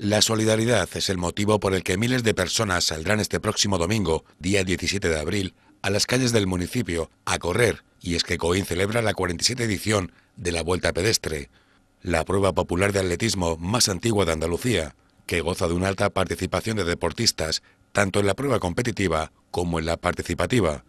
La solidaridad es el motivo por el que miles de personas saldrán este próximo domingo, día 17 de abril, a las calles del municipio a correr, y es que Coín celebra la 47 edición de la Vuelta Pedestre, la prueba popular de atletismo más antigua de Andalucía, que goza de una alta participación de deportistas, tanto en la prueba competitiva como en la participativa.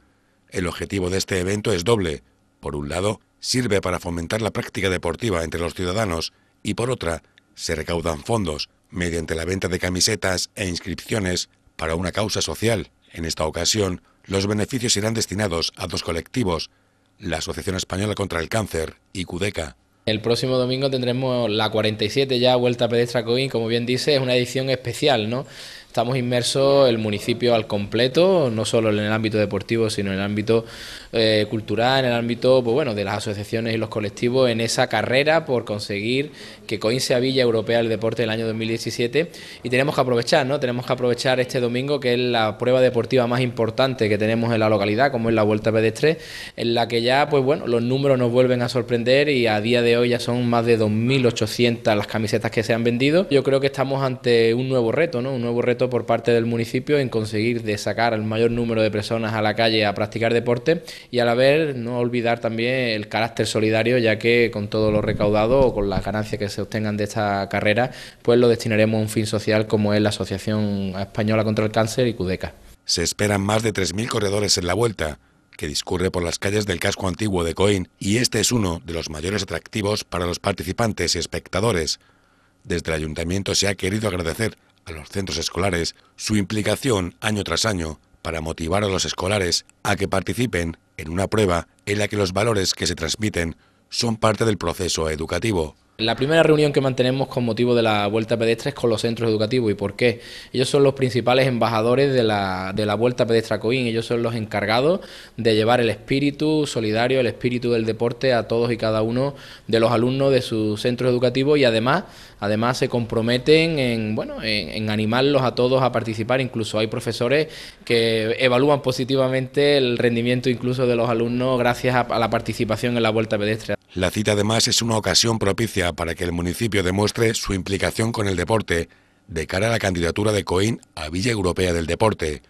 El objetivo de este evento es doble. Por un lado, sirve para fomentar la práctica deportiva entre los ciudadanos y por otra, se recaudan fondos mediante la venta de camisetas e inscripciones para una causa social. En esta ocasión, los beneficios irán destinados a dos colectivos, la Asociación Española contra el Cáncer y CUDECA. El próximo domingo tendremos la 47 ya Vuelta Pedestra Coin, como bien dice, es una edición especial, ¿no? estamos inmersos el municipio al completo, no solo en el ámbito deportivo, sino en el ámbito eh, cultural, en el ámbito pues bueno, de las asociaciones y los colectivos, en esa carrera por conseguir que COIN sea Villa Europea del Deporte del año 2017 y tenemos que aprovechar, ¿no? Tenemos que aprovechar este domingo que es la prueba deportiva más importante que tenemos en la localidad, como es la Vuelta pedestre, en la que ya pues bueno, los números nos vuelven a sorprender y a día de hoy ya son más de 2.800 las camisetas que se han vendido. Yo creo que estamos ante un nuevo reto, ¿no? Un nuevo por parte del municipio en conseguir sacar al mayor número de personas a la calle a practicar deporte y a la vez no olvidar también el carácter solidario ya que con todo lo recaudado o con las ganancias que se obtengan de esta carrera pues lo destinaremos a un fin social como es la Asociación Española contra el Cáncer y CUDECA. Se esperan más de 3.000 corredores en la vuelta que discurre por las calles del casco antiguo de Coín y este es uno de los mayores atractivos para los participantes y espectadores. Desde el ayuntamiento se ha querido agradecer los centros escolares su implicación año tras año para motivar a los escolares a que participen en una prueba en la que los valores que se transmiten son parte del proceso educativo. La primera reunión que mantenemos con motivo de la Vuelta Pedestre es con los centros educativos. ¿Y por qué? Ellos son los principales embajadores de la, de la Vuelta Pedestre a Coín. Ellos son los encargados de llevar el espíritu solidario, el espíritu del deporte a todos y cada uno de los alumnos de sus centros educativos y además, además se comprometen en, bueno, en, animarlos a todos a participar. Incluso hay profesores que evalúan positivamente el rendimiento incluso de los alumnos gracias a, a la participación en la Vuelta Pedestre. La cita además es una ocasión propicia para que el municipio demuestre su implicación con el deporte de cara a la candidatura de Coín a Villa Europea del Deporte.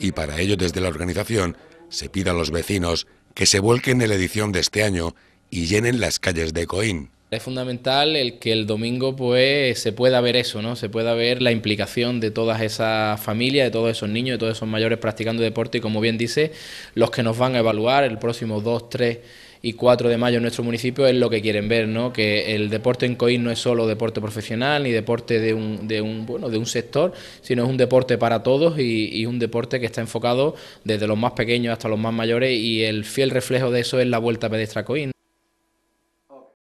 Y para ello desde la organización se pide a los vecinos que se vuelquen en la edición de este año y llenen las calles de Coín. Es fundamental el que el domingo pues se pueda ver eso, ¿no? Se pueda ver la implicación de todas esas familias, de todos esos niños, de todos esos mayores practicando deporte y como bien dice, los que nos van a evaluar el próximo 2, 3 y 4 de mayo en nuestro municipio es lo que quieren ver, ¿no? Que el deporte en Coín no es solo deporte profesional ni deporte de un, bueno, de un sector, sino es un deporte para todos y, un deporte que está enfocado desde los más pequeños hasta los más mayores y el fiel reflejo de eso es la Vuelta Pedestra Coín.